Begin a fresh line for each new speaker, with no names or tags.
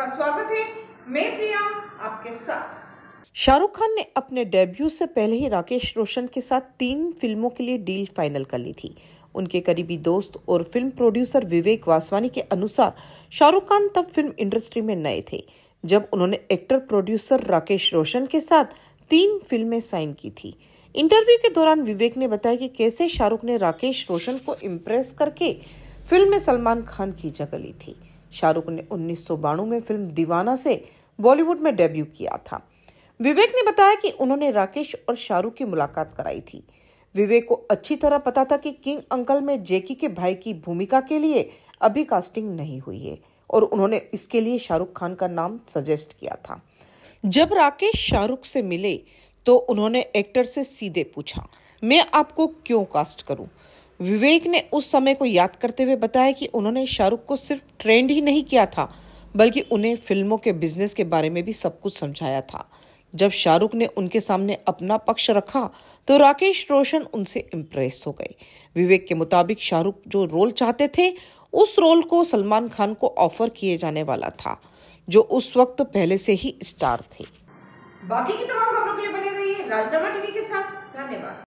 आपका स्वागत है मैं प्रिया आपके
साथ शाहरुख खान ने अपने डेब्यू से पहले ही राकेश रोशन के साथ तीन फिल्मों के लिए डील फाइनल कर ली थी उनके करीबी दोस्त और फिल्म प्रोड्यूसर विवेक वासवानी के अनुसार शाहरुख खान तब फिल्म इंडस्ट्री में नए थे जब उन्होंने एक्टर प्रोड्यूसर राकेश रोशन के साथ तीन फिल्में साइन की थी इंटरव्यू के दौरान विवेक ने बताया कि कैसे शाहरुख ने राकेश रोशन को इम्प्रेस करके फिल्म में सलमान खान की जगह ली थी शाहरुख ने उन्नीस में फिल्म दीवाना से बॉलीवुड में डेब्यू किया था विवेक ने बताया कि उन्होंने राकेश और शाहरुख की मुलाकात कराई थी विवेक को अच्छी तरह पता था कि किंग अंकल में जेकी के भाई की भूमिका के लिए अभी कास्टिंग नहीं हुई है और उन्होंने इसके लिए शाहरुख खान का नाम सजेस्ट किया था जब राकेश शाहरुख से मिले तो उन्होंने एक्टर से सीधे पूछा मैं आपको क्यों कास्ट करूं विवेक ने उस समय को याद करते हुए बताया कि उन्होंने शाहरुख को सिर्फ ट्रेंड ही नहीं किया था बल्कि उन्हें फिल्मों के बिजनेस के बारे में भी सब कुछ समझाया था जब शाहरुख ने उनके सामने अपना पक्ष रखा तो राकेश रोशन उनसे इम्प्रेस हो गए विवेक के मुताबिक शाहरुख जो रोल चाहते थे उस रोल को सलमान खान को ऑफर किए जाने वाला था जो उस वक्त पहले से ही स्टार थे
बाकी की तमाम खबरों के लिए बने रहिए राजनामा टीवी के साथ धन्यवाद